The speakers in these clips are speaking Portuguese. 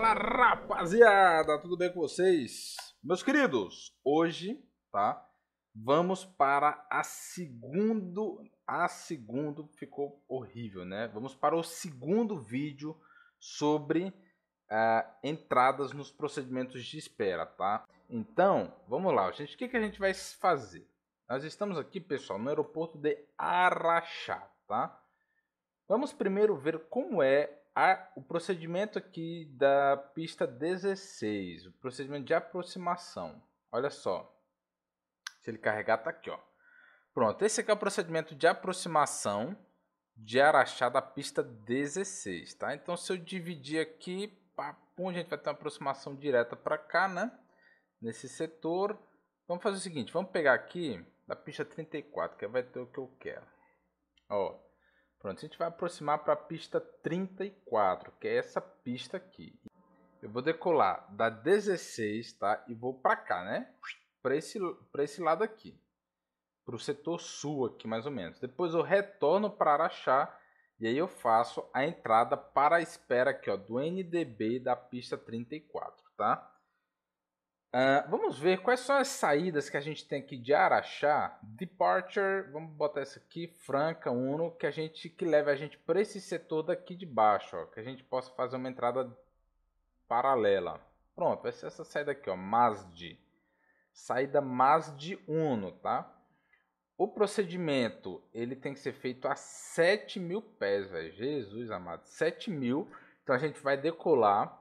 Fala rapaziada, tudo bem com vocês? Meus queridos, hoje, tá? Vamos para a segundo, a segundo ficou horrível, né? Vamos para o segundo vídeo sobre Uh, entradas nos procedimentos de espera, tá? Então, vamos lá, gente. O que, que a gente vai fazer? Nós estamos aqui, pessoal, no aeroporto de Araxá, tá? Vamos primeiro ver como é a, o procedimento aqui da pista 16, o procedimento de aproximação. Olha só. Se ele carregar, tá aqui, ó. Pronto, esse aqui é o procedimento de aproximação de Araxá da pista 16, tá? Então, se eu dividir aqui, papum, a gente vai ter uma aproximação direta para cá, né? Nesse setor. Vamos fazer o seguinte, vamos pegar aqui da pista 34, que vai ter o que eu quero. Ó, Pronto, a gente vai aproximar para a pista 34, que é essa pista aqui. Eu vou decolar da 16, tá? E vou para cá, né? Para esse, para esse lado aqui. Para o setor sul aqui, mais ou menos. Depois eu retorno para Araxá. E aí eu faço a entrada para a espera aqui, ó, do NDB da pista 34, tá? Uh, vamos ver quais são as saídas que a gente tem aqui de Araxá, Departure, vamos botar isso aqui, Franca, Uno, que a gente que leve a gente para esse setor daqui de baixo, ó, que a gente possa fazer uma entrada paralela. Pronto, vai ser essa saída aqui, ó, de Saída de Uno, tá? O procedimento, ele tem que ser feito a 7 mil pés, velho. Jesus amado, 7 mil. Então a gente vai decolar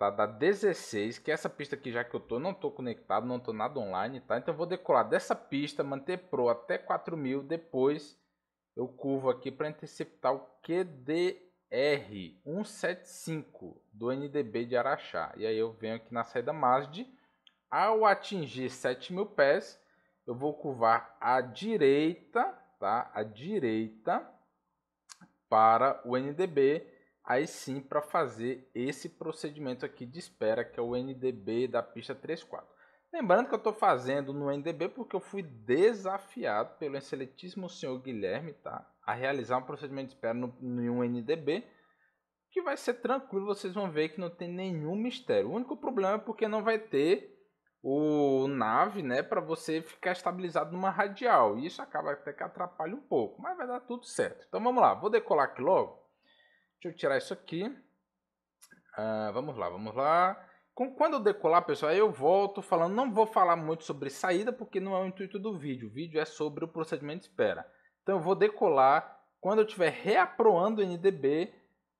tá? Da 16, que é essa pista aqui já que eu tô, não tô conectado, não tô nada online, tá? Então eu vou decolar dessa pista, manter pro até 4000, depois eu curvo aqui para interceptar o QDR 175 do NDB de Araxá. E aí eu venho aqui na saída MASD, ao atingir 7000 pés, eu vou curvar à direita, tá? À direita para o NDB aí sim para fazer esse procedimento aqui de espera, que é o NDB da pista 34. Lembrando que eu estou fazendo no NDB porque eu fui desafiado pelo excelentíssimo senhor Guilherme tá? a realizar um procedimento de espera no, em um NDB, que vai ser tranquilo, vocês vão ver que não tem nenhum mistério. O único problema é porque não vai ter o nave, né, para você ficar estabilizado numa radial. E isso acaba até que atrapalha um pouco, mas vai dar tudo certo. Então vamos lá, vou decolar aqui logo. Deixa eu tirar isso aqui. Ah, vamos lá, vamos lá. Com, quando eu decolar, pessoal, eu volto falando. Não vou falar muito sobre saída, porque não é o intuito do vídeo. O vídeo é sobre o procedimento de espera. Então eu vou decolar. Quando eu estiver reaproando o NDB,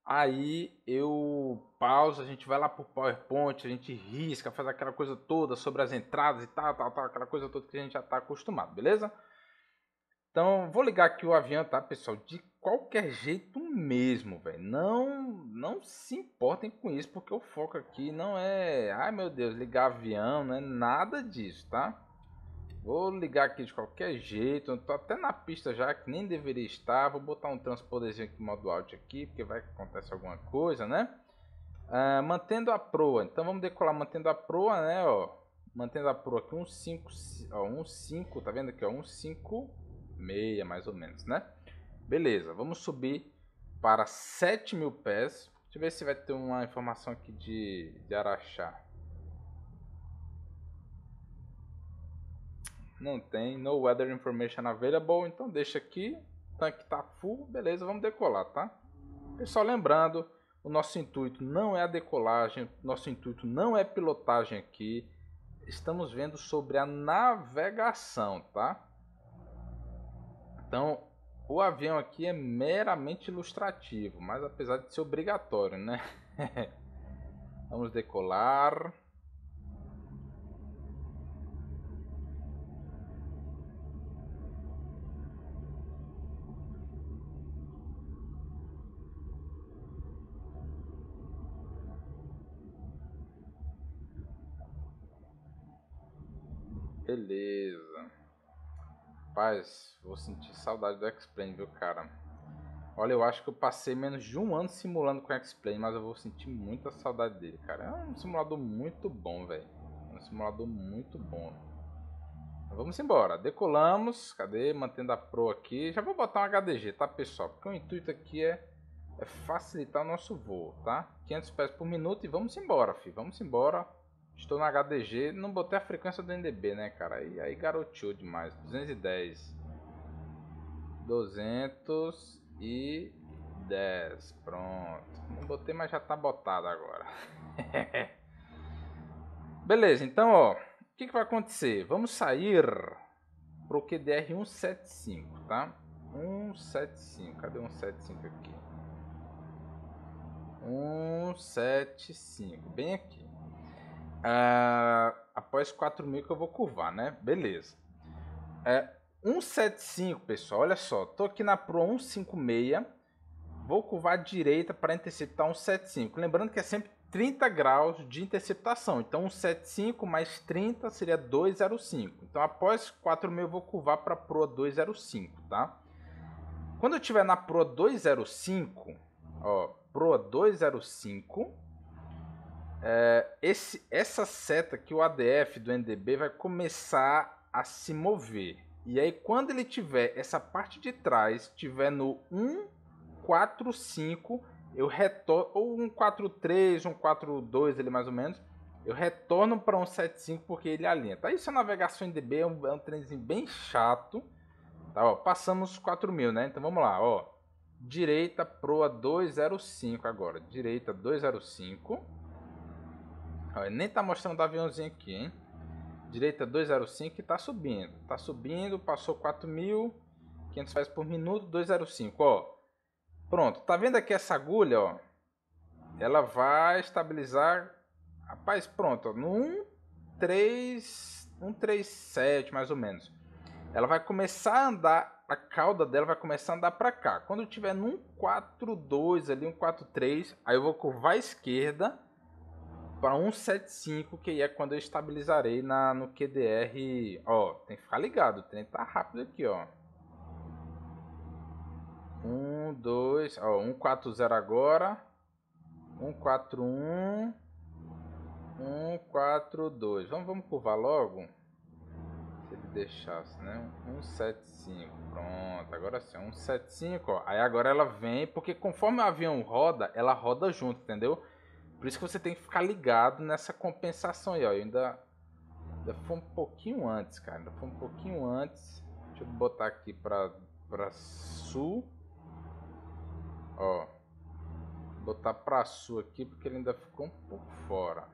aí eu pauso, a gente vai lá para o PowerPoint, a gente risca, faz aquela coisa toda sobre as entradas e tal, tal, tal, aquela coisa toda que a gente já está acostumado, beleza? Então, vou ligar aqui o avião, tá, pessoal? De qualquer jeito mesmo, velho. Não, não se importem com isso, porque o foco aqui não é, ai meu Deus, ligar avião, não é nada disso, tá? Vou ligar aqui de qualquer jeito, Estou tô até na pista já, que nem deveria estar. Vou botar um transpoderzinho aqui, modo áudio aqui, porque vai que acontece alguma coisa, né? Uh, mantendo a proa, então vamos decolar mantendo a proa, né, ó. Mantendo a proa aqui, 1,5, um ó, 1,5, um tá vendo aqui, ó, 1,5, um meia mais ou menos, né? Beleza, vamos subir para 7 mil pés. Deixa eu ver se vai ter uma informação aqui de, de Araxá. Não tem, no weather information available, então deixa aqui. O tanque tá full, beleza, vamos decolar, tá? Pessoal, lembrando, o nosso intuito não é a decolagem, nosso intuito não é pilotagem aqui. Estamos vendo sobre a navegação, tá? Então, o avião aqui é meramente ilustrativo, mas apesar de ser obrigatório, né? Vamos decolar. Beleza. Rapaz, vou sentir saudade do X-Plane, viu, cara? Olha, eu acho que eu passei menos de um ano simulando com o X-Plane, mas eu vou sentir muita saudade dele, cara. É um simulador muito bom, velho. É um simulador muito bom. Então, vamos embora. Decolamos. Cadê? Mantendo a Pro aqui. Já vou botar um HDG, tá, pessoal? Porque o intuito aqui é, é facilitar o nosso voo, tá? 500 pés por minuto e vamos embora, filho. Vamos embora. Estou na HDG, não botei a frequência do NDB, né, cara? Aí, aí garoteou demais. 210. 210. Pronto. Não botei, mas já tá botado agora. Beleza, então, ó. O que, que vai acontecer? Vamos sair pro QDR 175, tá? 175. Cadê 175 aqui? 175. Bem aqui. Uh, após 4 mil que eu vou curvar, né? Beleza. É, 175, pessoal, olha só. Tô aqui na Pro 156. Vou curvar à direita para interceptar 175. Lembrando que é sempre 30 graus de interceptação. Então, 175 mais 30 seria 205. Então, após 4 mil, eu vou curvar para a Pro 205, tá? Quando eu estiver na Pro 205, ó, Pro 205 é, esse, essa seta que o ADF do NDB vai começar a se mover. E aí, quando ele tiver essa parte de trás, tiver no 145, eu retorno, ou 143, 142 ele mais ou menos, eu retorno para 175 porque ele alinha. Tá? Isso é navegação NDB, é um, é um trenzinho bem chato. Tá, ó, passamos 4 mil, né? Então vamos lá, ó. Direita, proa 205 agora. Direita, 205. Olha, nem tá mostrando o aviãozinho aqui, hein? Direita 205 tá subindo. Tá subindo, passou 4.500 pés por minuto, 205, ó. Pronto, tá vendo aqui essa agulha, ó? Ela vai estabilizar... Rapaz, pronto, ó, no 1,3... 1,37 mais ou menos. Ela vai começar a andar, a cauda dela vai começar a andar para cá. Quando tiver no 1.42 ali, um aí eu vou curvar à esquerda para 175, que é quando eu estabilizarei na, no QDR. Ó, tem que ficar ligado, o trem tá rápido aqui, ó. 1, 2, ó, 140 agora. 141. 142. Vamos, vamos curvar logo? Se ele deixasse, né? 175. Pronto, agora sim, 175, é ó. Aí agora ela vem, porque conforme o avião roda, ela roda junto, entendeu? Por isso que você tem que ficar ligado nessa compensação aí, ó. Eu ainda, ainda foi um pouquinho antes, cara. Ainda foi um pouquinho antes. Deixa eu botar aqui pra, pra sul. Ó. Botar pra sul aqui, porque ele ainda ficou um pouco fora.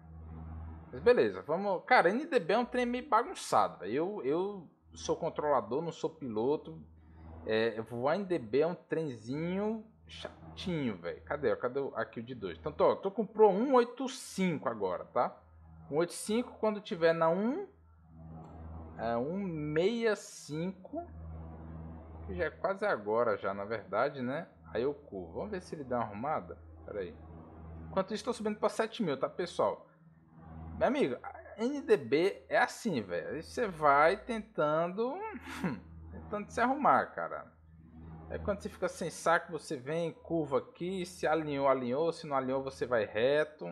Mas beleza, vamos... Cara, NDB é um trem meio bagunçado, Eu, eu sou controlador, não sou piloto. É, voar em DB é um trenzinho Chatinho, velho. Cadê? Cadê aqui o de 2? Então, tô, tô com Pro 185 agora, tá? 185 quando tiver na 1... É 165... Que já é quase agora já, na verdade, né? Aí eu curvo. Vamos ver se ele dá uma arrumada. Pera aí. Enquanto isso, estou subindo para 7 mil, tá, pessoal? Meu amigo, NDB é assim, velho. Você vai tentando... tentando se arrumar, cara. Aí quando você fica sem saco, você vem, curva aqui, se alinhou, alinhou, se não alinhou, você vai reto.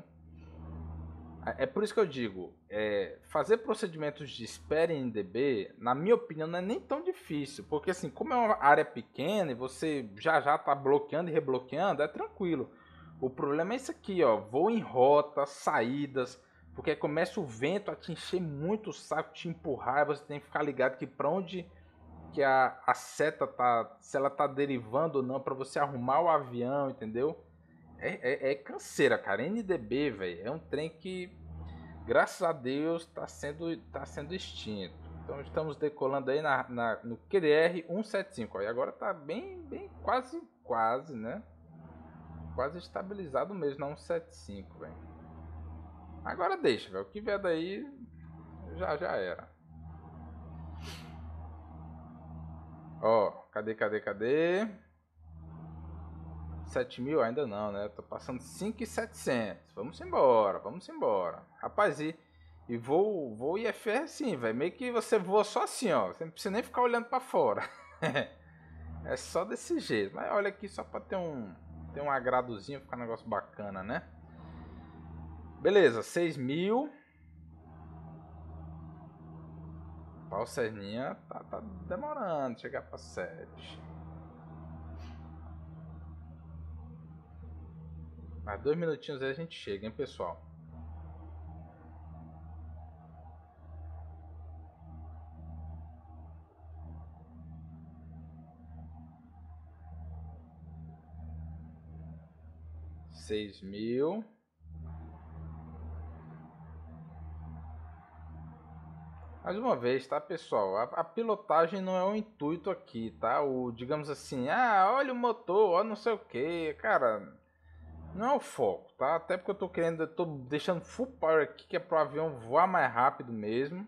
É, é por isso que eu digo, é, fazer procedimentos de espera em DB, na minha opinião, não é nem tão difícil, porque assim, como é uma área pequena e você já já tá bloqueando e rebloqueando, é tranquilo. O problema é isso aqui, ó, voo em rota, saídas, porque começa o vento a te encher muito o saco, te empurrar, você tem que ficar ligado que para onde que a, a seta tá. Se ela tá derivando ou não, para você arrumar o avião, entendeu? É, é, é canseira, cara. É NDB, velho. É um trem que, graças a Deus, tá sendo, tá sendo extinto. Então estamos decolando aí na, na, no QDR 175. Aí agora tá bem, bem, quase, quase, né? Quase estabilizado mesmo na 175, velho. Agora deixa, velho. O que vier daí já, já era. Ó, cadê, cadê, cadê? 7 mil? Ainda não, né? Tô passando 5,700. Vamos embora, vamos embora. Rapaz, e, e voo, voo IFR é assim, velho. Meio que você voa só assim, ó. Você não precisa nem ficar olhando para fora. é só desse jeito. Mas olha aqui só para ter um, ter um agradozinho, ficar um negócio bacana, né? Beleza, 6 mil. o Serninha tá, tá demorando chegar pra sete. Mais dois minutinhos aí a gente chega, hein, pessoal? Seis mil. Mais uma vez, tá, pessoal? A, a, pilotagem não é o intuito aqui, tá? O, digamos assim, ah, olha o motor, olha não sei o que, cara. Não é o foco, tá? Até porque eu tô querendo, eu tô deixando full power aqui, que é pro avião voar mais rápido mesmo.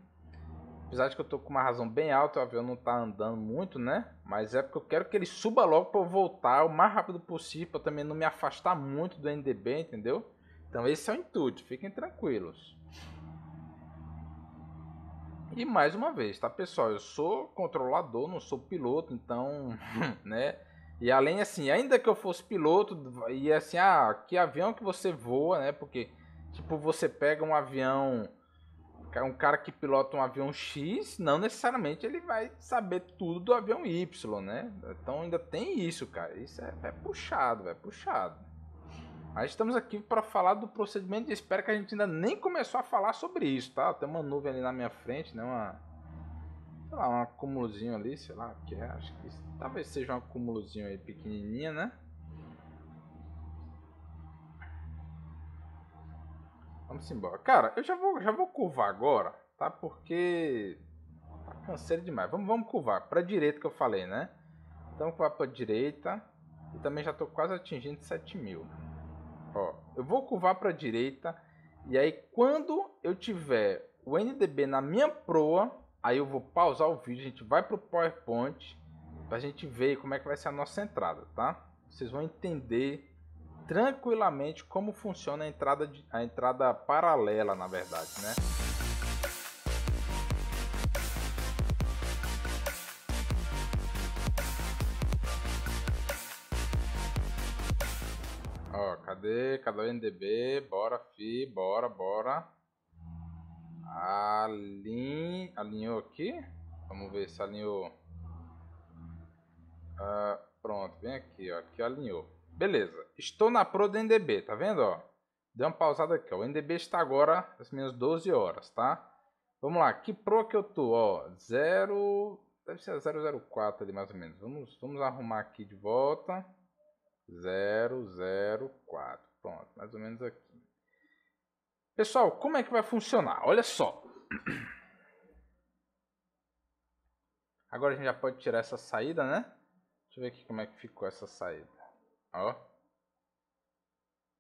Apesar de que eu tô com uma razão bem alta, o avião não tá andando muito, né? Mas é porque eu quero que ele suba logo para eu voltar o mais rápido possível, pra também não me afastar muito do NDB, entendeu? Então esse é o intuito, fiquem tranquilos. E mais uma vez, tá, pessoal? Eu sou controlador, não sou piloto, então, né? E além assim, ainda que eu fosse piloto, e assim, ah, que avião que você voa, né? Porque, tipo, você pega um avião, um cara que pilota um avião X, não necessariamente ele vai saber tudo do avião Y, né? Então ainda tem isso, cara. Isso é, é puxado, é puxado. Mas estamos aqui para falar do procedimento de espera que a gente ainda nem começou a falar sobre isso, tá? Tem uma nuvem ali na minha frente, né? Uma, sei lá, um acúmulozinho ali, sei lá o que é. Acho que talvez seja um acúmulozinho aí pequenininha, né? Vamos embora. Cara, eu já vou, já vou curvar agora, tá? Porque tá demais. Vamos, vamos curvar. a direita que eu falei, né? Então curvar a direita. E também já estou quase atingindo 7 mil. Ó, eu vou curvar para a direita e aí quando eu tiver o NDB na minha proa, aí eu vou pausar o vídeo, a gente vai para o PowerPoint para a gente ver como é que vai ser a nossa entrada, tá? Vocês vão entender tranquilamente como funciona a entrada, de, a entrada paralela, na verdade, né? cadê o NDB, bora fi, bora, bora. Alin... Alinhou aqui? Vamos ver se alinhou. Ah, pronto, vem aqui, ó, aqui alinhou. Beleza, estou na pro do NDB, tá vendo, ó? Dei uma pausada aqui, ó. o NDB está agora às minhas 12 horas, tá? Vamos lá, que pro que eu tô, ó, zero Deve ser 004 ali mais ou menos. Vamos, vamos arrumar aqui de volta. 004. Pronto, mais ou menos aqui. Pessoal, como é que vai funcionar? Olha só. Agora a gente já pode tirar essa saída, né? Deixa eu ver aqui como é que ficou essa saída. Ó.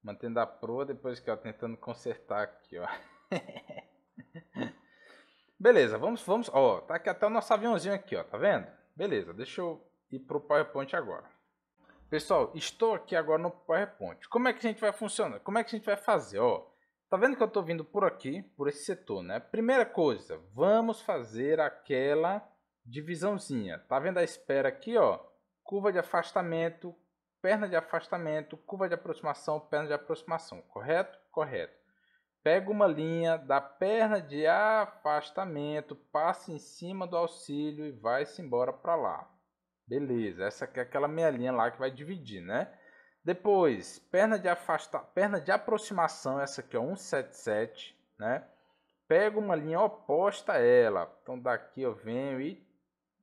Mantendo a proa, depois que ó, tentando consertar aqui, ó. Beleza, vamos, vamos, ó, tá aqui até o nosso aviãozinho aqui, ó, tá vendo? Beleza, deixa eu ir pro PowerPoint agora. Pessoal, estou aqui agora no PowerPoint. Como é que a gente vai funcionar? Como é que a gente vai fazer? Ó, tá vendo que eu estou vindo por aqui, por esse setor, né? Primeira coisa, vamos fazer aquela divisãozinha. Tá vendo a espera aqui, ó? Curva de afastamento, perna de afastamento, curva de aproximação, perna de aproximação, correto? Correto. Pega uma linha da perna de afastamento, passa em cima do auxílio e vai-se embora para lá. Beleza, essa aqui é aquela meia linha lá que vai dividir, né? Depois, perna de afastar perna de aproximação, essa aqui é 177, né? Pega uma linha oposta a ela. Então daqui eu venho e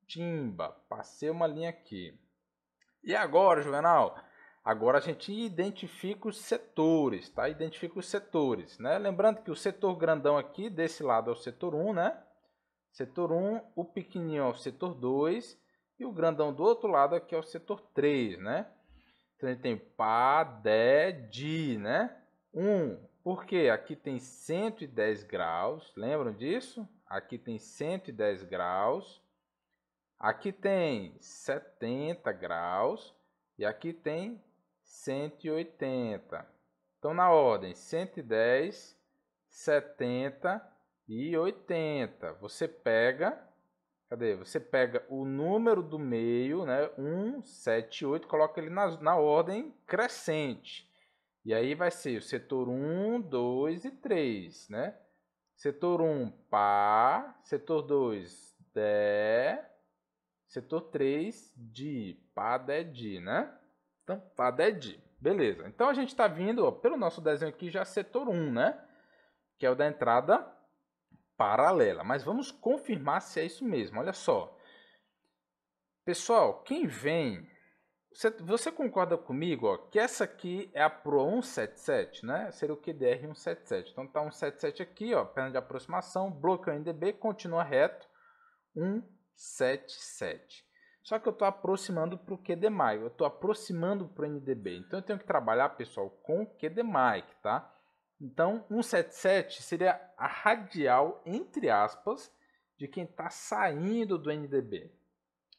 timba, passei uma linha aqui. E agora, Juvenal? Agora a gente identifica os setores, tá? Identifica os setores, né? Lembrando que o setor grandão aqui, desse lado é o setor 1, né? Setor 1, o pequenininho é o setor 2 e o grandão do outro lado aqui é o setor 3, né? Então ele tem pá, dé, di, né? 1. quê? aqui tem 110 graus, lembram disso? Aqui tem 110 graus. Aqui tem 70 graus e aqui tem 180. Então, na ordem 110, 70 e 80. Você pega Cadê? Você pega o número do meio, né? 1, 7, 8, coloca ele na, na ordem crescente. E aí vai ser o setor 1, 2 e 3, né? Setor 1, pá. Setor 2, dé. Setor 3, di. Pá, dé, di, né? Então, pá, dé, di. Beleza. Então, a gente está vindo, ó, pelo nosso desenho aqui, já setor 1, né? Que é o da entrada paralela. Mas vamos confirmar se é isso mesmo. Olha só. Pessoal, quem vem. Você, você concorda comigo ó, que essa aqui é a Pro 177, né? Seria o QDR 177. Então tá 177 aqui, ó, perna de aproximação, bloqueio NDB continua reto. 177. Só que eu estou aproximando para o QDMI, eu estou aproximando para o NDB. Então eu tenho que trabalhar, pessoal, com o QDMI, tá? Então, 177 seria a radial, entre aspas, de quem está saindo do NDB.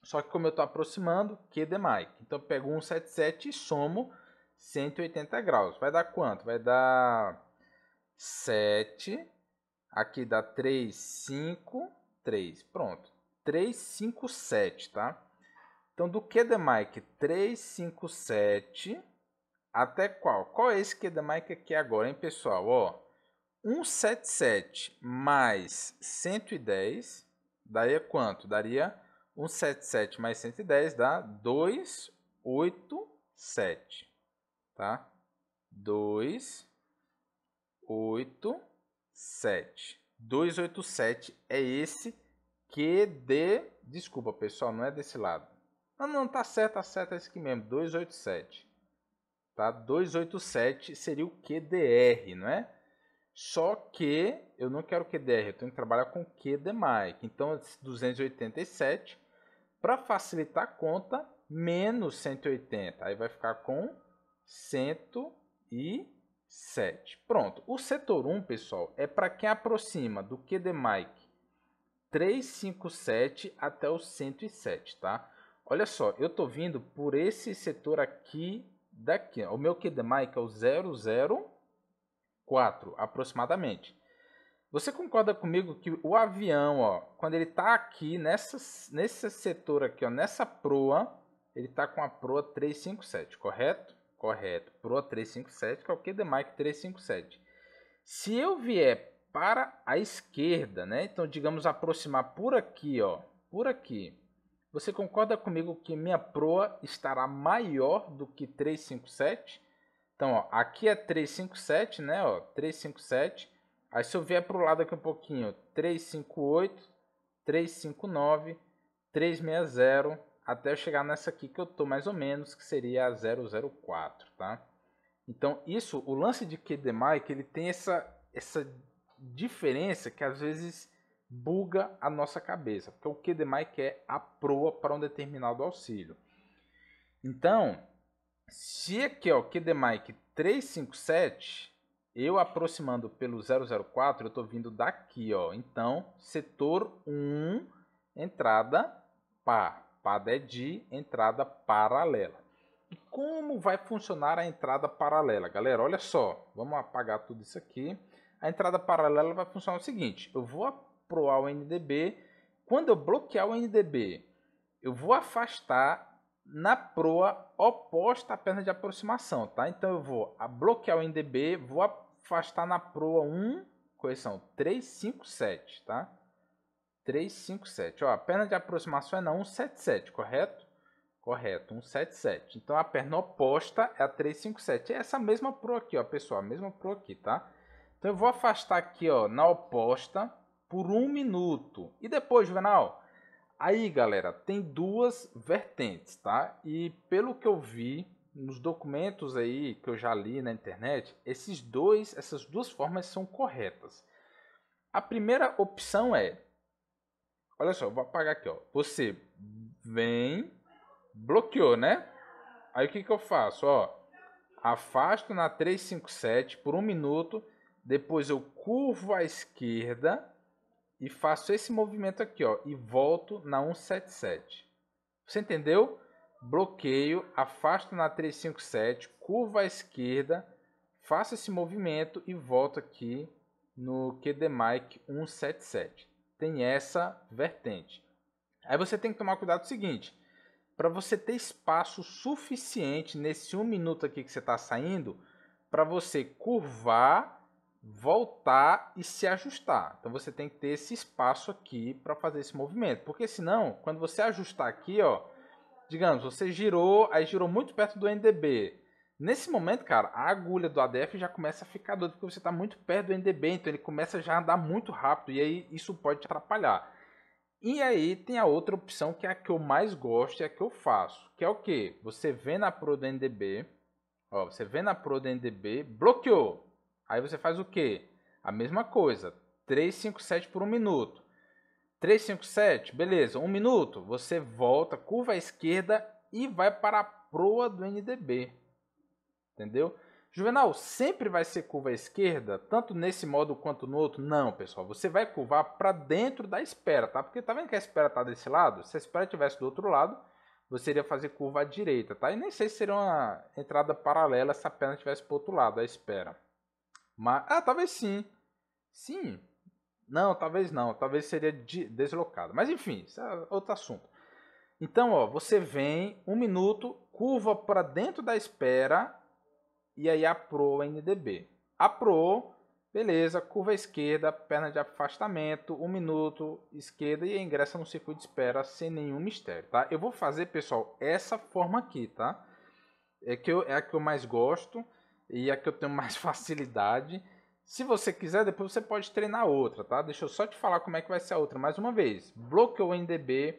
Só que como eu estou aproximando, Q de Mike. Então, eu pego 177 e somo 180 graus. Vai dar quanto? Vai dar 7. Aqui dá 3, 5, 3. Pronto. 3, 5, 7, tá? Então, do Q de Mike, 3, 5, 7 até qual? Qual é esse que é QDMIC aqui agora, hein, pessoal? Ó, 177 mais 110 daria quanto? Daria 177 mais 110 dá 287, tá? 287. 287 é esse que de. Desculpa, pessoal, não é desse lado. Não, ah, não, tá certo, tá certo, é esse aqui mesmo, 287. Tá? 287 seria o QDR, não é? Só que eu não quero QDR, eu tenho que trabalhar com QDMAIC. Então, 287, para facilitar a conta, menos 180. Aí vai ficar com 107. Pronto. O setor 1, pessoal, é para quem aproxima do QDMAIC 357 até o 107, tá? Olha só, eu estou vindo por esse setor aqui daqui. O meu QDMAI é o 004, aproximadamente. Você concorda comigo que o avião, ó, quando ele está aqui nessa, nesse setor aqui, ó, nessa proa, ele está com a proa 357, correto? Correto. Proa 357, que é o QDMAC 357. Se eu vier para a esquerda, né? Então, digamos aproximar por aqui, ó, por aqui você concorda comigo que minha proa estará maior do que 357? Então, ó, aqui é 357, né? Ó, 357. Aí se eu vier para o lado aqui um pouquinho, 358, 359, 360, até eu chegar nessa aqui que eu estou mais ou menos, que seria a 004, tá? Então, isso, o lance de QDMI, é que ele tem essa, essa diferença que às vezes buga a nossa cabeça, porque o demais quer a proa para um determinado auxílio. Então, se aqui ó, QDMAIC 357, eu aproximando pelo 004, eu estou vindo daqui. ó. Então, setor 1, entrada par. PAD é de entrada paralela. E como vai funcionar a entrada paralela? Galera, olha só, vamos apagar tudo isso aqui. A entrada paralela vai funcionar o seguinte, eu vou proar o NDB. Quando eu bloquear o NDB, eu vou afastar na proa oposta à perna de aproximação, tá? Então eu vou bloquear o NDB, vou afastar na proa 1, correção, 357, tá? 357. Ó, a perna de aproximação é na 177, correto? Correto, 177. Então a perna oposta é a 357. É essa mesma proa aqui, ó, pessoal, a mesma proa aqui, tá? Então eu vou afastar aqui, ó, na oposta por um minuto. E depois, Juvenal? Aí, galera, tem duas vertentes, tá? E pelo que eu vi nos documentos aí que eu já li na internet, esses dois, essas duas formas são corretas. A primeira opção é, olha só, vou apagar aqui, ó. Você vem, bloqueou, né? Aí o que que eu faço, ó? Afasto na 357 por um minuto, depois eu curvo à esquerda e faço esse movimento aqui, ó, e volto na 177. Você entendeu? Bloqueio, afasto na 357, curva à esquerda, faço esse movimento e volto aqui no QDMic 177. Tem essa vertente. Aí você tem que tomar cuidado o seguinte, para você ter espaço suficiente nesse um minuto aqui que você está saindo, para você curvar voltar e se ajustar. Então você tem que ter esse espaço aqui para fazer esse movimento, porque senão, quando você ajustar aqui, ó, digamos, você girou, aí girou muito perto do NDB. Nesse momento, cara, a agulha do ADF já começa a ficar doida porque você está muito perto do NDB, então ele começa já a andar muito rápido e aí isso pode te atrapalhar. E aí tem a outra opção que é a que eu mais gosto e é a que eu faço, que é o que? Você vem na Pro do NDB, ó, você vem na Pro do NDB, bloqueou, Aí você faz o quê? A mesma coisa, 357 por um minuto. 357, beleza, um minuto, você volta, curva à esquerda e vai para a proa do NDB. Entendeu? Juvenal, sempre vai ser curva à esquerda, tanto nesse modo quanto no outro? Não, pessoal. Você vai curvar para dentro da espera, tá? Porque tá vendo que a espera tá desse lado? Se a espera tivesse do outro lado, você iria fazer curva à direita, tá? E nem sei se seria uma entrada paralela se a perna tivesse o outro lado, a espera. Mas, ah, talvez sim. Sim. Não, talvez não. Talvez seria de, deslocado. Mas enfim, isso é outro assunto. Então, ó, você vem, um minuto, curva para dentro da espera e aí apro NDB. Apro, beleza, curva esquerda, perna de afastamento, um minuto, esquerda e ingressa no circuito de espera sem nenhum mistério, tá? Eu vou fazer, pessoal, essa forma aqui, tá? É, que eu, é a que eu mais gosto e a é que eu tenho mais facilidade. Se você quiser, depois você pode treinar outra, tá? Deixa eu só te falar como é que vai ser a outra mais uma vez. Bloqueou NDB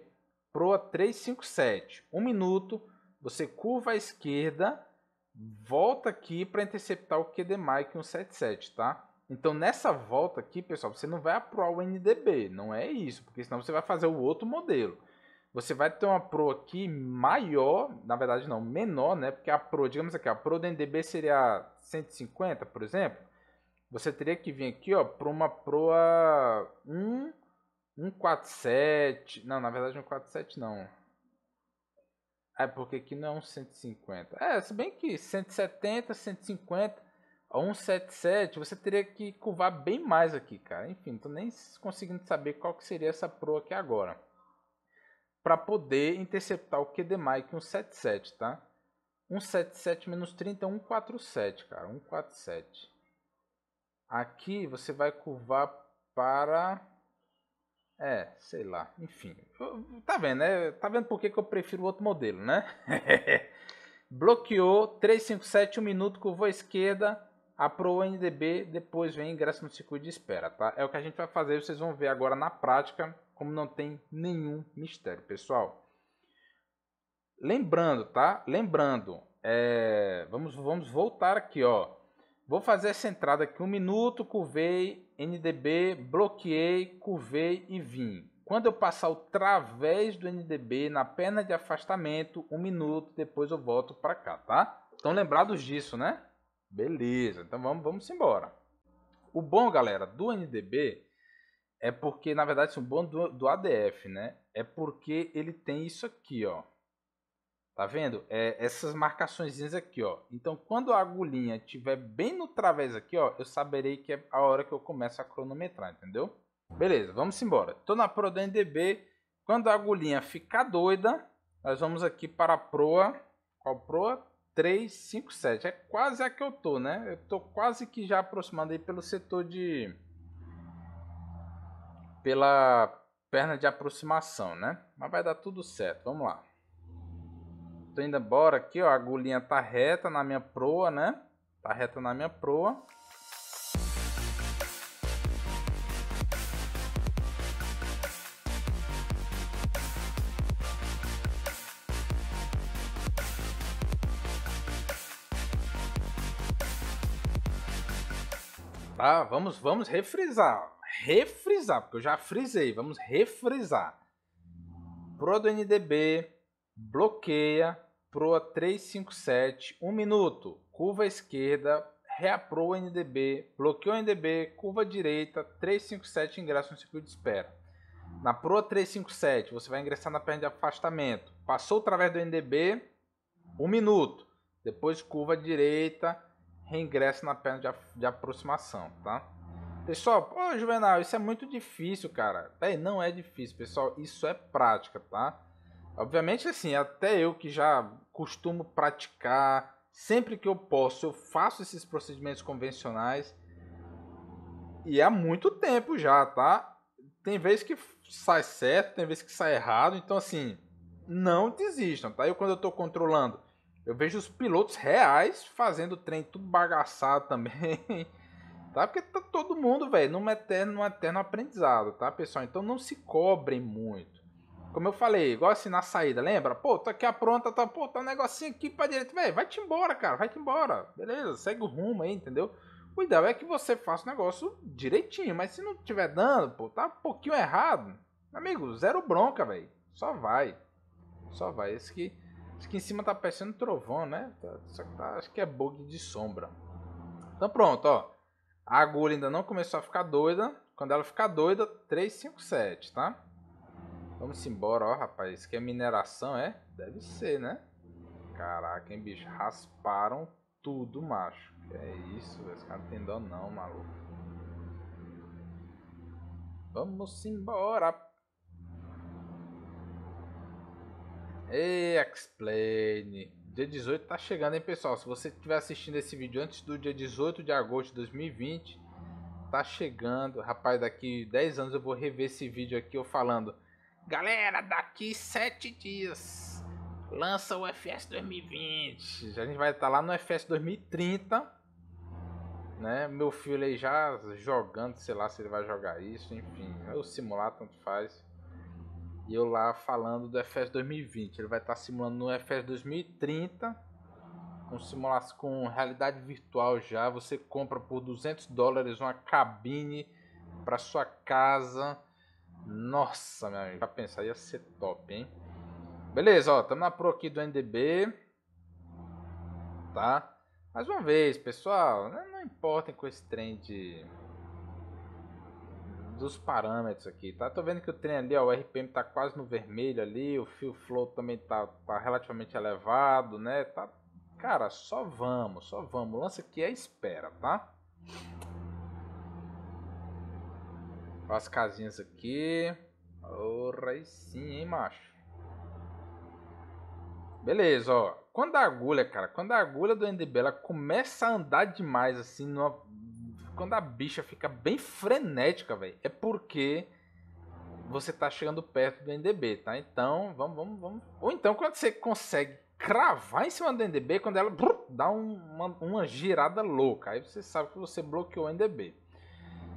Proa 357. Um minuto, você curva à esquerda, volta aqui para interceptar o QD Mike 177, tá? Então nessa volta aqui, pessoal, você não vai aproar o NDB, não é isso, porque senão você vai fazer o outro modelo você vai ter uma Pro aqui maior, na verdade não, menor, né? Porque a Pro, digamos aqui, a Pro NDB seria 150, por exemplo. Você teria que vir aqui, ó, para uma Pro 1, 147. Não, na verdade 147 não. É porque aqui não é 150. É, se bem que 170, 150 177, você teria que curvar bem mais aqui, cara. Enfim, tô nem conseguindo saber qual que seria essa Pro aqui agora para poder interceptar o QDMIC 177, tá? 177 menos 30 é 147, cara, 147. Aqui você vai curvar para... É, sei lá, enfim. Tá vendo, né? Tá vendo por que, que eu prefiro o outro modelo, né? Bloqueou, 357, 1 um minuto, curvou à esquerda, aprovou NDB, depois vem ingresso no circuito de espera, tá? É o que a gente vai fazer, vocês vão ver agora na prática como não tem nenhum mistério, pessoal. Lembrando, tá? Lembrando, é... vamos, vamos voltar aqui, ó. Vou fazer essa entrada aqui, um minuto, curvei, NDB, bloqueei, curvei e vim. Quando eu passar o través do NDB na perna de afastamento, um minuto, depois eu volto para cá, tá? Estão lembrados disso, né? Beleza, então vamos, vamos embora. O bom, galera, do NDB é porque, na verdade, assim, o bom do, do, ADF, né? É porque ele tem isso aqui, ó. Tá vendo? É, essas marcações aqui, ó. Então, quando a agulhinha estiver bem no través aqui, ó, eu saberei que é a hora que eu começo a cronometrar, entendeu? Beleza, vamos embora. Tô na proa do NDB. Quando a agulhinha ficar doida, nós vamos aqui para a proa. Qual proa? 357. É quase a que eu tô, né? Eu tô quase que já aproximando aí pelo setor de pela perna de aproximação, né? Mas vai dar tudo certo, vamos lá. Tô indo embora aqui, ó, a agulhinha tá reta na minha proa, né? Tá reta na minha proa. Tá, vamos, vamos refrisar, ó refrisar, porque eu já frisei, vamos refrisar. Pro do NDB, bloqueia, proa 357, 1 um minuto, curva esquerda, reaproa NDB, bloqueou NDB, curva direita, 357, ingresso no circuito de espera. Na proa 357, você vai ingressar na perna de afastamento. Passou através do NDB, 1 um minuto. Depois curva direita, reingresso na perna de, de aproximação, tá? Pessoal, ô Juvenal, isso é muito difícil, cara. Bem, não é difícil, pessoal. Isso é prática, tá? Obviamente, assim, até eu que já costumo praticar, sempre que eu posso, eu faço esses procedimentos convencionais. E há muito tempo já, tá? Tem vezes que sai certo, tem vezes que sai errado. Então, assim, não desistam, tá? Eu, quando eu tô controlando, eu vejo os pilotos reais fazendo o trem tudo bagaçado também. tá? Porque tá todo mundo, velho, num eterno, num eterno aprendizado, tá, pessoal? Então não se cobrem muito. Como eu falei, igual assim na saída, lembra? Pô, tá aqui apronta, tá, pô, tá um negocinho aqui pra direita, velho, vai-te embora, cara, vai-te embora. Beleza, segue o rumo aí, entendeu? O ideal é que você faça o negócio direitinho, mas se não tiver dando, pô, tá um pouquinho errado, amigo, zero bronca, velho. Só vai. Só vai. Esse que esse aqui em cima tá parecendo trovão, né? só que tá, acho que é bug de sombra. Então pronto, ó. A agulha ainda não começou a ficar doida. Quando ela ficar doida, 357, tá? Vamos embora, ó, rapaz. Isso aqui é mineração, é? Deve ser, né? Caraca, hein, bicho. Rasparam tudo, macho. Que é isso, velho. Esse cara não tem dó não, maluco. Vamos embora. Ei, explain. Dia 18 tá chegando, hein, pessoal? Se você estiver assistindo esse vídeo antes do dia 18 de agosto de 2020, tá chegando. Rapaz, daqui 10 anos eu vou rever esse vídeo aqui eu falando: "Galera, daqui 7 dias lança o FS 2020". Já a gente vai estar tá lá no FS 2030, né? Meu filho aí já jogando, sei lá se ele vai jogar isso, enfim, eu é simular tanto faz. E eu lá falando do FS 2020. Ele vai estar tá simulando no FS 2030, com, simulação, com realidade virtual já. Você compra por 200 dólares uma cabine para sua casa. Nossa, meu amigo, pra pensar, ia ser top, hein? Beleza, ó, estamos na pro aqui do NDB. Tá? Mais uma vez, pessoal, não importem com esse trem de dos parâmetros aqui, tá? Tô vendo que o trem ali, ó, o RPM tá quase no vermelho ali, o fio flow também tá, tá relativamente elevado, né? Tá, cara, só vamos, só vamos. Lança aqui é espera, tá? As casinhas aqui. Ora aí sim, hein, macho? Beleza, ó. Quando a agulha, cara, quando a agulha do NDB ela começa a andar demais, assim, numa, quando a bicha fica bem frenética, velho, é porque você tá chegando perto do NDB, tá? Então, vamos, vamos, vamos. Ou então, quando você consegue cravar em cima do NDB, quando ela brrr, dá uma, uma girada louca, aí você sabe que você bloqueou o NDB.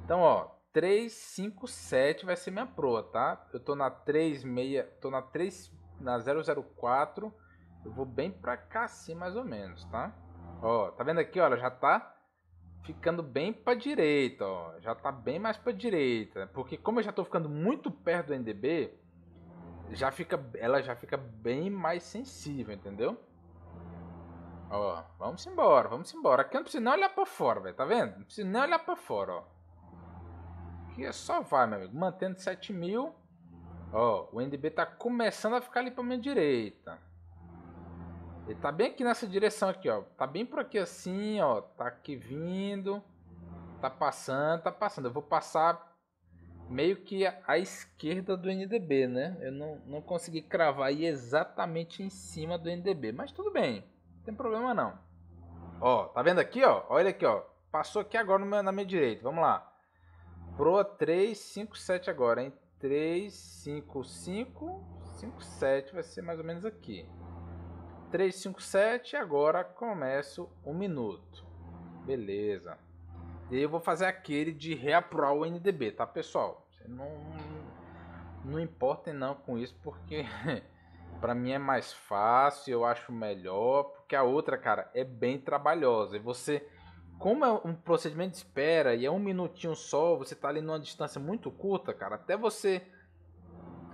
Então, ó, 357 vai ser minha proa, tá? Eu tô na 36, tô na 3 na 004. Eu vou bem pra cá assim, mais ou menos, tá? Ó, tá vendo aqui, ó, ela já tá ficando bem pra direita, ó. Já tá bem mais pra direita. Né? Porque como eu já tô ficando muito perto do NDB, já fica, ela já fica bem mais sensível, entendeu? Ó, vamos embora, vamos embora. Aqui eu não preciso nem olhar pra fora, velho, tá vendo? Não preciso nem olhar pra fora, ó. Aqui é só vai, meu amigo. Mantendo 7 mil. Ó, o NDB tá começando a ficar ali pra minha direita. Ele tá bem aqui nessa direção aqui, ó. Tá bem por aqui assim, ó. Tá aqui vindo. Tá passando, tá passando. Eu vou passar meio que à esquerda do NDB, né? Eu não, não consegui cravar aí exatamente em cima do NDB. Mas tudo bem. Não tem problema não. Ó, tá vendo aqui, ó? Olha aqui, ó. Passou aqui agora meu, na minha direita. Vamos lá. Pro 357 agora, hein? 3, 5, 5, 5, 7 vai ser mais ou menos aqui. 357, agora começo um minuto. Beleza. E eu vou fazer aquele de reaprovar o NDB, tá, pessoal? Não, não importem não com isso, porque para mim é mais fácil, eu acho melhor, porque a outra, cara, é bem trabalhosa. E você, como é um procedimento de espera e é um minutinho só, você tá ali numa distância muito curta, cara, até você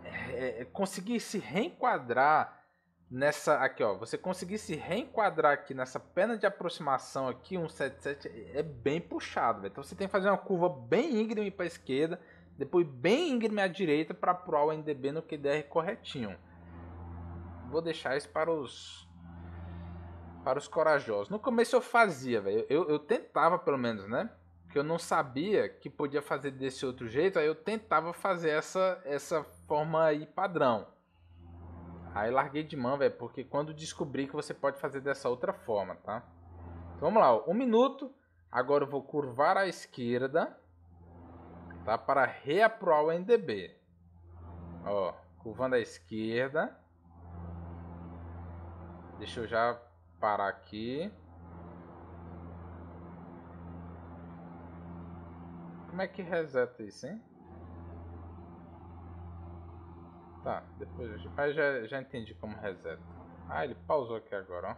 é, é conseguir se reenquadrar nessa aqui, ó, você conseguir se reenquadrar aqui nessa perna de aproximação aqui, 177 é bem puxado, Então você tem que fazer uma curva bem íngreme para esquerda, depois bem íngreme à direita para proar o NDB no QDR corretinho. Vou deixar isso para os para os corajosos. No começo eu fazia, velho. Eu, eu tentava pelo menos, né? que eu não sabia que podia fazer desse outro jeito, aí eu tentava fazer essa, essa forma aí padrão. Aí larguei de mão, velho, porque quando descobri que você pode fazer dessa outra forma, tá? Então vamos lá, ó. um minuto. Agora eu vou curvar à esquerda, tá? Para reaproar o NDB. Ó, curvando à esquerda. Deixa eu já parar aqui. Como é que reseta isso, hein? Tá, depois eu ah, já, já entendi como reseta. Ah, ele pausou aqui agora, ó.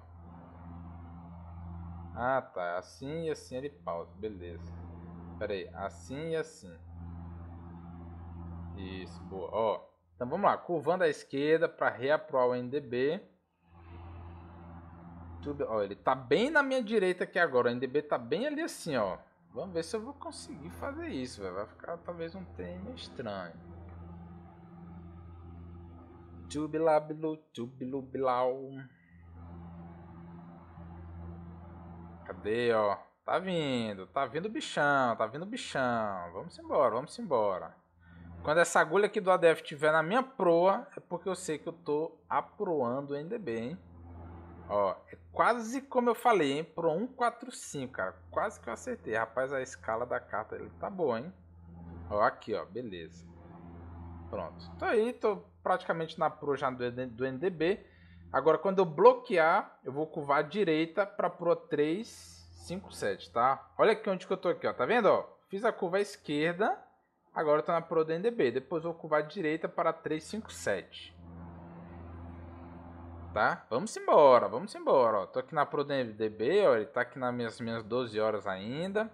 Ah, tá. Assim e assim ele pausa. Beleza. Pera aí. Assim e assim. Isso, boa. Ó. Então vamos lá. Curvando à esquerda para reaproar o NDB. Tudo, ó, ele tá bem na minha direita aqui agora. O NDB tá bem ali assim, ó. Vamos ver se eu vou conseguir fazer isso, véio. Vai ficar talvez um trem estranho. Tubilabilu, tubilubilau. Cadê, ó? Tá vindo, tá vindo o bichão, tá vindo o bichão. Vamos embora, vamos embora. Quando essa agulha aqui do ADF tiver na minha proa, é porque eu sei que eu tô aproando o NDB, hein? Ó, é quase como eu falei, hein? Pro 145, cara. Quase que eu acertei. Rapaz, a escala da carta ele tá boa, hein? Ó, aqui, ó. Beleza. Pronto. Tô aí, tô praticamente na Pro já do, NDB. Agora, quando eu bloquear, eu vou curvar à direita para Pro 357 tá? Olha aqui onde que eu tô aqui, ó. Tá vendo, ó? Fiz a curva à esquerda, agora eu tô na Pro do NDB. Depois eu vou curvar à direita para 357 Tá? Vamos embora, vamos embora, ó. Tô aqui na Pro do NDB, ó. Ele tá aqui nas minhas, minhas 12 horas ainda.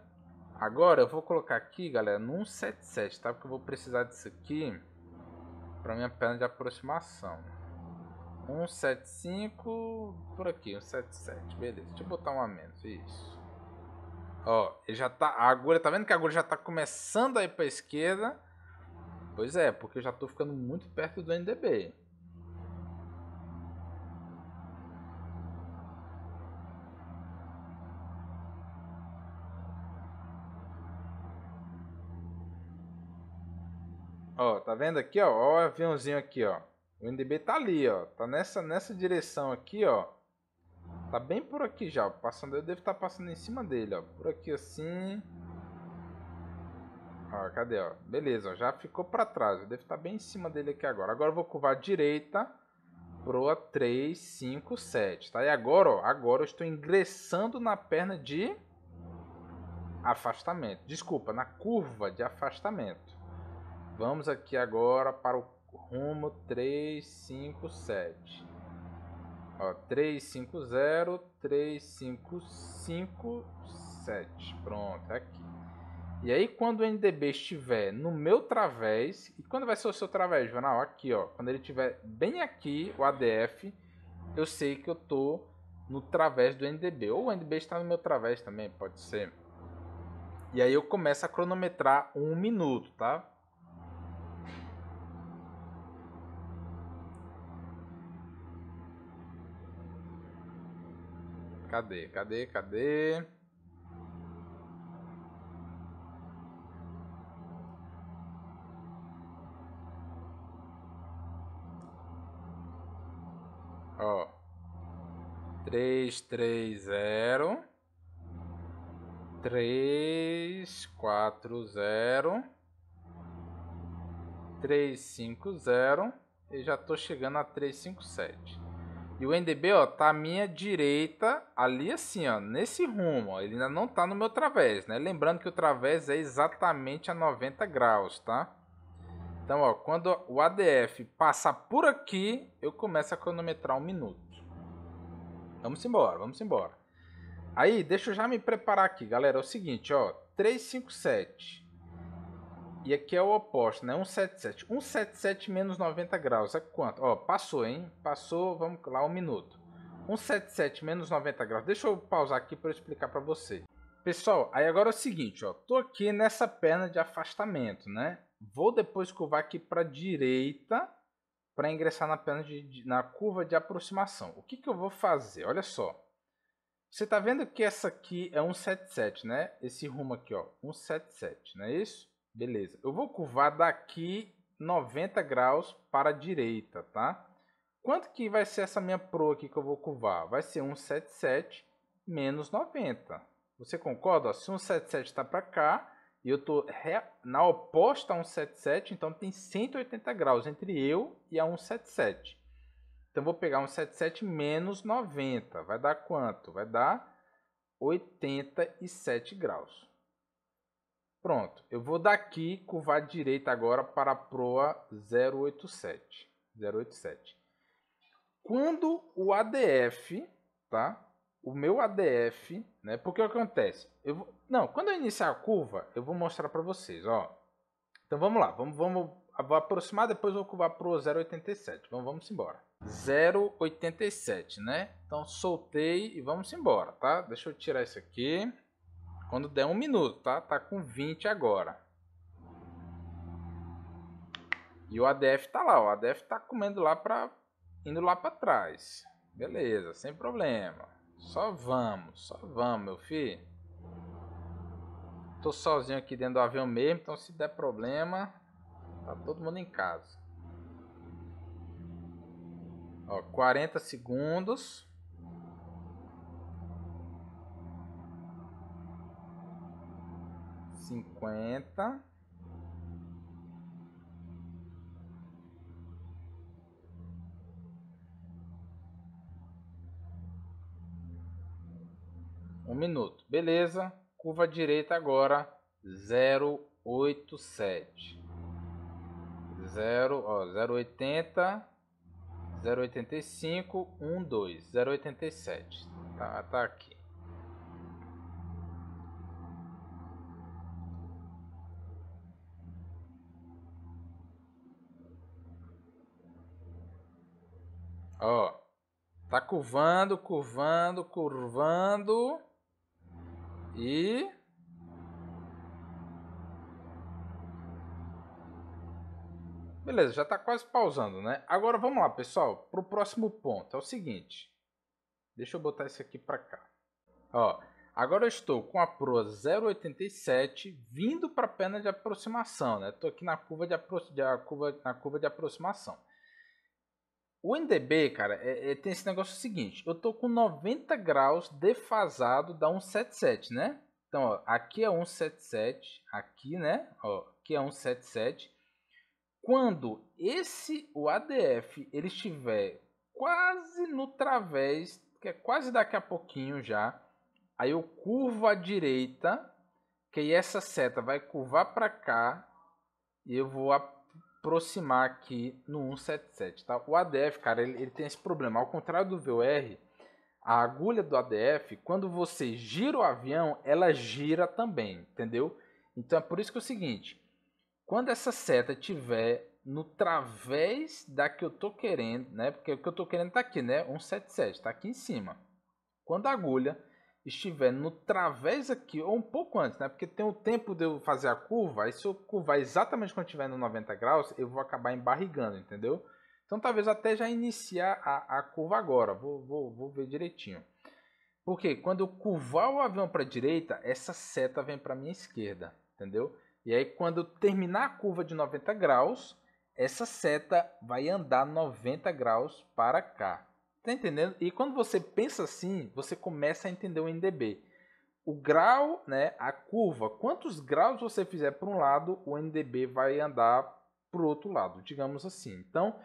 Agora eu vou colocar aqui, galera, no 177, tá? Porque eu vou precisar disso aqui para minha perna de aproximação. 175 por aqui, 177, beleza. Deixa eu botar um a menos, isso. Ó, ele já tá, a agulha, tá vendo que a agulha já tá começando a ir pra esquerda? Pois é, porque eu já tô ficando muito perto do NDB. Tá vendo aqui, ó? ó? o aviãozinho aqui, ó. O NDB tá ali, ó. Tá nessa, nessa direção aqui, ó. Tá bem por aqui já. Passando, eu devo estar tá passando em cima dele, ó. Por aqui assim. Ó, cadê, ó? Beleza, ó, já ficou para trás. Eu devo estar tá bem em cima dele aqui agora. Agora eu vou curvar à direita. Proa 3, 5, 7, tá? E agora, ó, agora eu estou ingressando na perna de afastamento. Desculpa, na curva de afastamento. Vamos aqui agora para o rumo 357. Ó, 350, 3557. Pronto, é aqui. E aí, quando o NDB estiver no meu través, e quando vai ser o seu través, Jornal? Aqui, ó. Quando ele estiver bem aqui, o ADF, eu sei que eu tô no través do NDB. Ou o NDB está no meu través também, pode ser. E aí eu começo a cronometrar um minuto, tá? Cadê, cadê, cadê? Ó. Três, três, zero. Três, quatro, zero. Três, cinco, zero. E já tô chegando a três, cinco, sete. E o NDB, ó, tá à minha direita, ali assim, ó, nesse rumo, ó. Ele ainda não tá no meu través, né? Lembrando que o través é exatamente a 90 graus, tá? Então, ó, quando o ADF passar por aqui, eu começo a cronometrar um minuto. Vamos embora, vamos embora. Aí, deixa eu já me preparar aqui, galera. É o seguinte, ó, 357 e aqui é o oposto, né? 177. 177 menos 90 graus é quanto? Ó, passou, hein? Passou, vamos lá, um minuto. 177 menos 90 graus. Deixa eu pausar aqui para explicar para você. Pessoal, aí agora é o seguinte, ó. Tô aqui nessa perna de afastamento, né? Vou depois curvar aqui para direita para ingressar na perna de, de, na curva de aproximação. O que, que eu vou fazer? Olha só. Você está vendo que essa aqui é 177, né? Esse rumo aqui, ó, 177, não é isso? Beleza. Eu vou curvar daqui 90 graus para a direita, tá? Quanto que vai ser essa minha proa aqui que eu vou curvar? Vai ser 177 menos 90. Você concorda? se 177 está para cá e eu estou na oposta a 177, então tem 180 graus entre eu e a 177. Então vou pegar 177 menos 90. Vai dar quanto? Vai dar 87 graus. Pronto, eu vou daqui curvar direita agora para a proa 087. 087. Quando o ADF, tá? O meu ADF, né? Porque o que acontece? Eu vou... Não, quando eu iniciar a curva, eu vou mostrar para vocês, ó. Então vamos lá, vamos, vamos vou aproximar, depois vou curvar pro 087. Então vamos embora. 087, né? Então soltei e vamos embora, tá? Deixa eu tirar isso aqui. Quando der um minuto, tá? Tá com 20 agora. E o ADF tá lá, o ADF tá comendo lá pra. indo lá pra trás. Beleza, sem problema. Só vamos, só vamos, meu filho. Tô sozinho aqui dentro do avião mesmo, então se der problema, tá todo mundo em casa. Ó, 40 segundos. cinquenta Um minuto, beleza? Curva direita agora, zero oito sete zero ó, zero oitenta zero oitenta e cinco um dois zero oitenta e sete tá, tá aqui. Ó. Tá curvando, curvando, curvando. E. Beleza, já tá quase pausando, né? Agora vamos lá, pessoal, pro próximo ponto. É o seguinte. Deixa eu botar isso aqui para cá. Ó, agora eu estou com a proa 087 vindo para a perna de aproximação, né? Tô aqui na curva de, apro... de curva na curva de aproximação. O NDB, cara, é, é, tem esse negócio seguinte. Eu tô com 90 graus defasado da 177, né? Então, ó, aqui é 177, aqui, né? Ó, aqui é 177. Quando esse, o ADF, ele estiver quase no través, que é quase daqui a pouquinho já, aí eu curvo à direita, que aí essa seta vai curvar para cá, e eu vou aproximar aqui no 177, tá? O ADF, cara, ele, ele tem esse problema. Ao contrário do VOR, a agulha do ADF, quando você gira o avião, ela gira também, entendeu? Então é por isso que é o seguinte, quando essa seta tiver no través da que eu tô querendo, né? Porque o que eu tô querendo tá aqui, né? 177, tá aqui em cima. Quando a agulha estiver no través aqui, ou um pouco antes, né? Porque tem o tempo de eu fazer a curva, e se eu curvar exatamente quando estiver no 90 graus, eu vou acabar embarrigando, entendeu? Então talvez até já iniciar a, a curva agora, vou, vou, vou ver direitinho. Porque quando eu curvar o avião para a direita, essa seta vem para a minha esquerda, entendeu? E aí quando eu terminar a curva de 90 graus, essa seta vai andar 90 graus para cá. Tá entendendo? E quando você pensa assim, você começa a entender o NDB. O grau, né, a curva, quantos graus você fizer para um lado, o NDB vai andar para o outro lado, digamos assim. Então,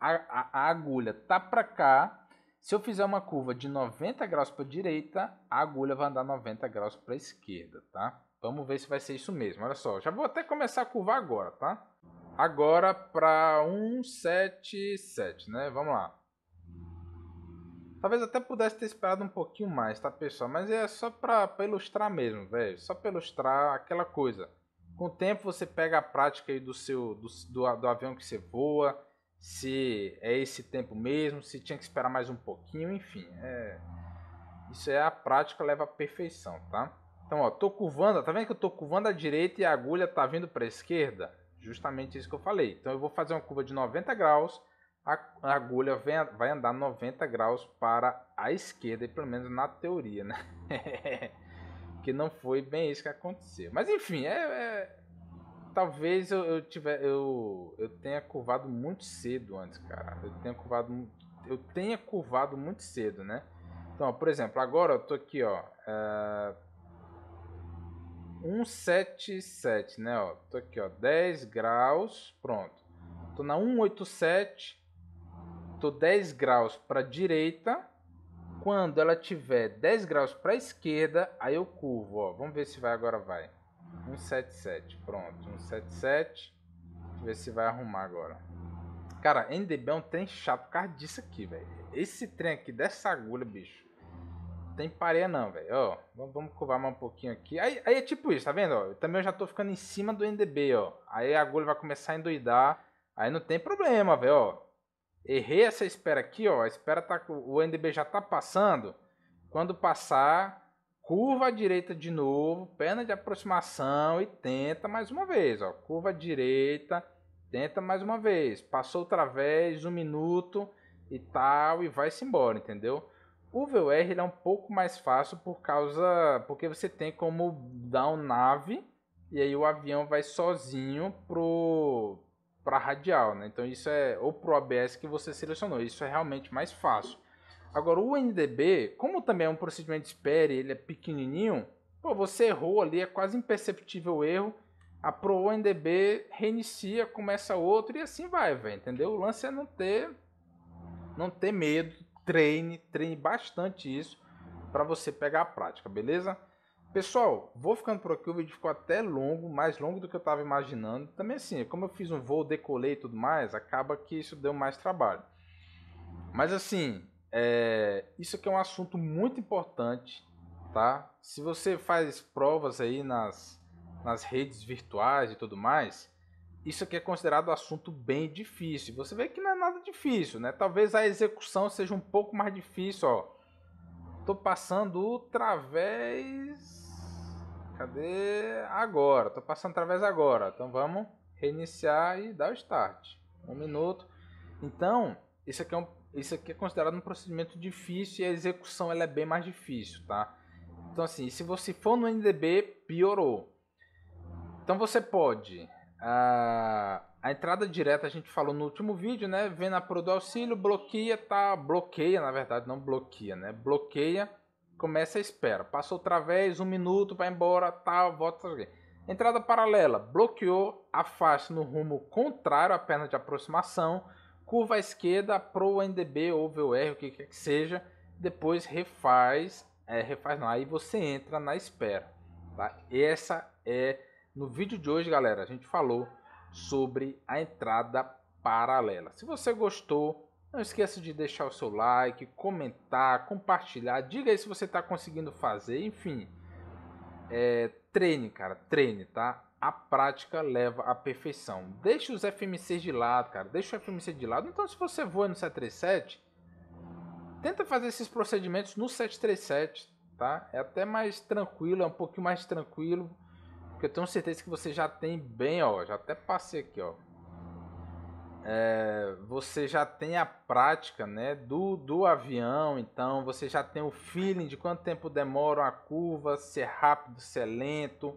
a, a, a agulha tá para cá. Se eu fizer uma curva de 90 graus para a direita, a agulha vai andar 90 graus para a esquerda, tá? Vamos ver se vai ser isso mesmo. Olha só, já vou até começar a curvar agora, tá? Agora para 177, né? Vamos lá. Talvez até pudesse ter esperado um pouquinho mais, tá, pessoal? Mas é só pra, pra ilustrar mesmo, velho. Só pra ilustrar aquela coisa. Com o tempo você pega a prática aí do seu do, do, do avião que você voa, se é esse tempo mesmo, se tinha que esperar mais um pouquinho, enfim. É... Isso é a prática, leva à perfeição, tá? Então, ó, tô curvando, tá vendo que eu tô curvando à direita e a agulha tá vindo pra esquerda? Justamente isso que eu falei. Então eu vou fazer uma curva de 90 graus a agulha vai andar 90 graus para a esquerda, e pelo menos na teoria, né? que não foi bem isso que aconteceu. Mas enfim, é, é... talvez eu, eu, tiver, eu, eu tenha curvado muito cedo antes, cara. Eu tenha curvado, eu tenha curvado muito cedo, né? Então, ó, por exemplo, agora eu tô aqui, ó, é... 177, né? Ó, tô aqui, ó, 10 graus, pronto. Tô na 187 aumentou 10 graus para a direita. Quando ela tiver 10 graus para a esquerda, aí eu curvo. Ó. Vamos ver se vai agora vai. 177. Pronto, 177. Deixa eu ver se vai arrumar agora. Cara, NDB é um trem chato por causa disso aqui, velho. Esse trem aqui, dessa agulha, bicho. Tem pareia não, velho. Ó, vamos curvar mais um pouquinho aqui. Aí, aí é tipo isso, tá vendo? Ó, também eu já tô ficando em cima do NDB, ó. Aí a agulha vai começar a endoidar. Aí não tem problema, velho, ó. Errei essa espera aqui, ó. A espera tá. O NDB já tá passando. Quando passar, curva à direita de novo, perna de aproximação e tenta mais uma vez, ó. Curva à direita, tenta mais uma vez. Passou outra vez, um minuto e tal, e vai-se embora, entendeu? O VR ele é um pouco mais fácil por causa. Porque você tem como dar um nave e aí o avião vai sozinho pro, para radial, né? Então isso é ou para o ABS que você selecionou, isso é realmente mais fácil. Agora o NDB, como também é um procedimento de espere, ele é pequenininho, pô, você errou ali, é quase imperceptível o erro, a pro NDB reinicia, começa outro e assim vai, velho, entendeu? O lance é não ter não ter medo, treine, treine bastante isso para você pegar a prática, beleza? Pessoal, vou ficando por aqui, o vídeo ficou até longo, mais longo do que eu estava imaginando. Também assim, como eu fiz um voo, decolei e tudo mais, acaba que isso deu mais trabalho. Mas assim, é... isso aqui é um assunto muito importante, tá? Se você faz provas aí nas, nas redes virtuais e tudo mais, isso aqui é considerado um assunto bem difícil. Você vê que não é nada difícil, né? Talvez a execução seja um pouco mais difícil, ó. Tô passando através Cadê agora? Estou passando através agora. Então vamos reiniciar e dar o start. Um minuto. Então, isso aqui é, um, isso aqui é considerado um procedimento difícil e a execução ela é bem mais difícil, tá? Então, assim, se você for no NDB, piorou. Então você pode. A, a entrada direta a gente falou no último vídeo, né? Vem na Pro do Auxílio, bloqueia, tá? Bloqueia, na verdade, não bloqueia, né? Bloqueia Começa a espera. Passou outra vez, um minuto, vai embora, tal, volta volta. Entrada paralela, bloqueou, afaste no rumo contrário à perna de aproximação, curva à esquerda, pro NDB ou VOR, o que quer que seja, depois refaz, é, refaz não, aí você entra na espera. Tá? Essa é, no vídeo de hoje, galera, a gente falou sobre a entrada paralela. Se você gostou, não esqueça de deixar o seu like, comentar, compartilhar. Diga aí se você está conseguindo fazer. Enfim, é, treine, cara, treine, tá? A prática leva à perfeição. Deixa os FMCs de lado, cara. Deixa o FMC de lado. Então, se você voa no 737, tenta fazer esses procedimentos no 737, tá? É até mais tranquilo, é um pouquinho mais tranquilo. Porque eu tenho certeza que você já tem bem, ó. Já até passei aqui, ó é, você já tem a prática né, do, do avião, então você já tem o feeling de quanto tempo demora uma curva, se é rápido, se é lento,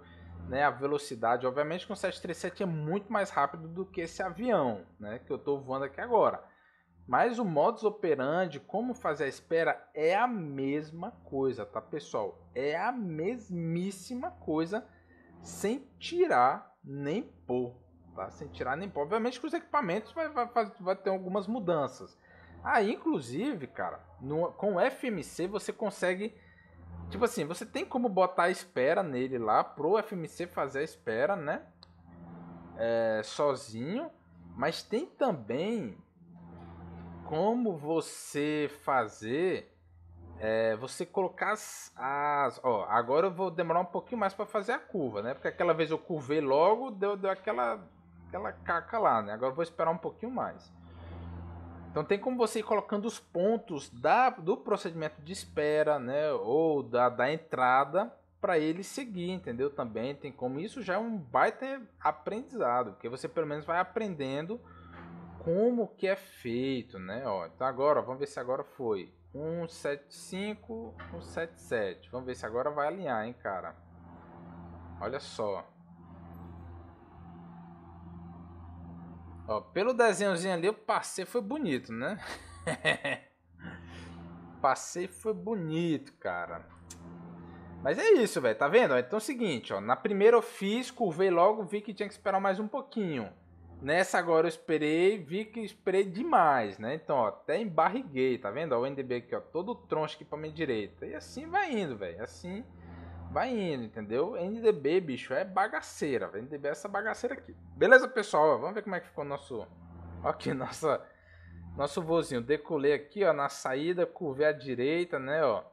né, a velocidade. Obviamente que o 737 é muito mais rápido do que esse avião né, que eu estou voando aqui agora. Mas o modus operandi, como fazer a espera, é a mesma coisa, tá pessoal? É a mesmíssima coisa, sem tirar nem pôr tá? Sem assim, tirar nem pó. Obviamente que os equipamentos vai, vai, vai ter algumas mudanças. Aí, ah, inclusive, cara, no, com o FMC você consegue. Tipo assim, você tem como botar a espera nele lá, pro FMC fazer a espera, né? É, sozinho. Mas tem também como você fazer. É, você colocar as, as, Ó, agora eu vou demorar um pouquinho mais para fazer a curva, né? Porque aquela vez eu curvei logo, deu, deu aquela aquela caca lá, né? Agora vou esperar um pouquinho mais. Então tem como você ir colocando os pontos da, do procedimento de espera, né? Ou da, da entrada para ele seguir, entendeu? Também tem como isso já é um baita aprendizado, porque você pelo menos vai aprendendo como que é feito, né? Ó, então agora, vamos ver se agora foi 175, 177. Vamos ver se agora vai alinhar, hein, cara. Olha só. Ó, pelo desenhozinho ali, eu passei, foi bonito, né? passei, foi bonito, cara. Mas é isso, velho, tá vendo? Então é o seguinte, ó, na primeira eu fiz, curvei logo, vi que tinha que esperar mais um pouquinho. Nessa agora eu esperei, vi que esperei demais, né? Então, ó, até embarriguei, tá vendo? Ó, o NDB aqui, ó, todo troncho aqui pra minha direita. E assim vai indo, velho, assim vai indo, entendeu? NDB, bicho, é bagaceira. NDB é essa bagaceira aqui. Beleza, pessoal? Vamos ver como é que ficou nosso... Aqui, nossa... Nosso vozinho. Decolei aqui, ó, na saída, curvei à direita, né, ó.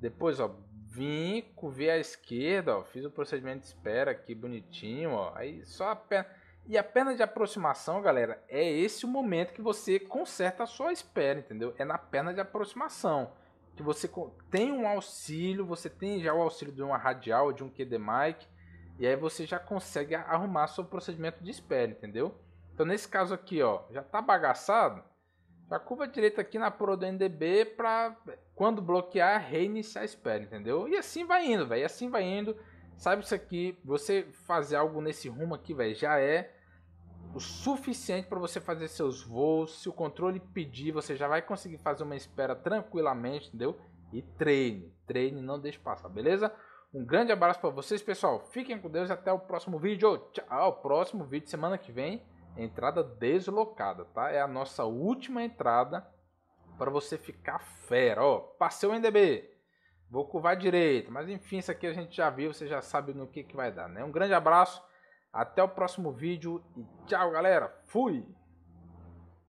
Depois, ó, vim, curvei à esquerda, ó. Fiz o procedimento de espera aqui, bonitinho, ó. Aí só a perna... E a perna de aproximação, galera, é esse o momento que você conserta a sua espera, entendeu? É na perna de aproximação que você tem um auxílio, você tem já o auxílio de uma radial, de um QD mic, e aí você já consegue arrumar seu procedimento de espera, entendeu? Então nesse caso aqui, ó, já tá bagaçado, já curva direita aqui na pro do NDB para eh, quando bloquear, reiniciar a espera, entendeu? E assim vai indo, velho, assim vai indo. Sabe isso aqui, você fazer algo nesse rumo aqui, velho, já é o suficiente para você fazer seus voos. Se o controle pedir, você já vai conseguir fazer uma espera tranquilamente, entendeu? E treine, treine, não deixe passar, beleza? Um grande abraço para vocês, pessoal. Fiquem com Deus e até o próximo vídeo. Tchau. Próximo vídeo semana que vem, entrada deslocada, tá? É a nossa última entrada para você ficar fera, ó. Passei o NDB. Vou curvar direito, mas enfim, isso aqui a gente já viu, você já sabe no que que vai dar, né? Um grande abraço. Até o próximo vídeo e tchau, galera. Fui!